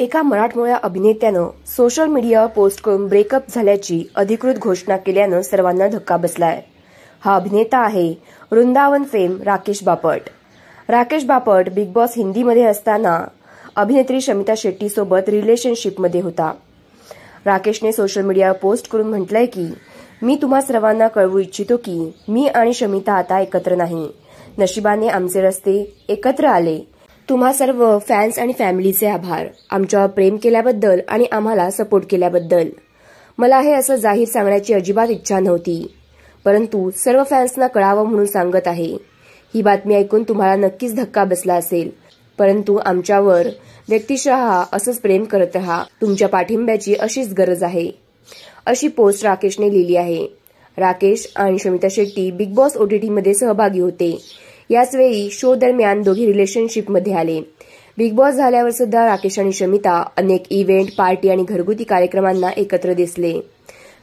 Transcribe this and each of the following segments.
एका मराठमोळ्या अभिनेत्यानं सोशल मीडियावर पोस्ट करून ब्रेकअप झाल्याची अधिकृत घोषणा केल्यानं सर्वांना धक्का बसलाय हा अभिनेता आहे Vrindavan fame Rakesh Bapat Rakesh Bapat Bigg Boss हिंदीमध्ये असताना अभिनेत्री शमिता शेट्टीसोबत रिलेशनशिपमध्ये होता राकेशने सोशल मीडियावर पोस्ट करून म्हटलंय की मी तुम्हा सर्वांना कळवू इच्छितो की मी आणि शमिता आता एकत्र नाही नशिबाने आमचे रस्ते एकत्र आले तुम्हा सर्व फॅन्स आणि फॅमिलीचे आभार आमच्यावर प्रेम केल्याबद्दल आणि आम्हाला सपोर्ट केल्याबद्दल मला हे असं जाहीर सांगण्याची अजिबात इच्छा नव्हती परंतु सर्व फॅन्सना कळावं म्हणून सांगत आहे ही बातमी ऐकून तुम्हाला नक्कीच धक्का बसला असेल परंतु आमच्यावर व्यक्तिशः असंच प्रेम करत राहा तुमच्या पाठिंब्याची अशीच गरज आहे अशी पोस्ट राकेशने लिहिली आहे राकेश आणि शमिता शेट्टी बिग बॉस ओटीटीमध्ये सहभागी होते याचवेळी शो दरम्यान दोघे रिलेशनशिपमध्ये आले बिग बॉस झाल्यावर सुद्धा राकेश आणि शमिता अनेक इव्हेंट पार्टी आणि घरगुती कार्यक्रमांना एकत्र दिसले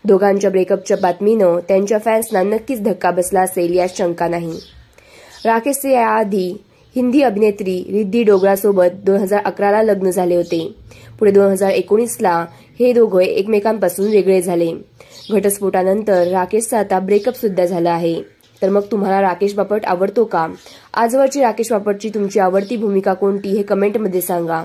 दोघांच्या ब्रेकअपच्या बातमीनं त्यांच्या फॅन्सना नक्कीच धक्का बसला असेल यात शंका नाही राकेशचे याआधी हिंदी अभिनेत्री रिद्धी डोगरासोबत दोन हजार अकराला लग्न झाले होते पुढे दोन हजार एकोणीसला हे दोघे एकमेकांपासून वेगळे झाले घटस्फोटानंतर राकेशचा आता ब्रेकअप सुद्धा झाला आहे तर मग तुम्हाला राकेश बापट आवडतो का आजवरची राकेश बापटची तुमची आवडती भूमिका कोणती हे कमेंटमध्ये सांगा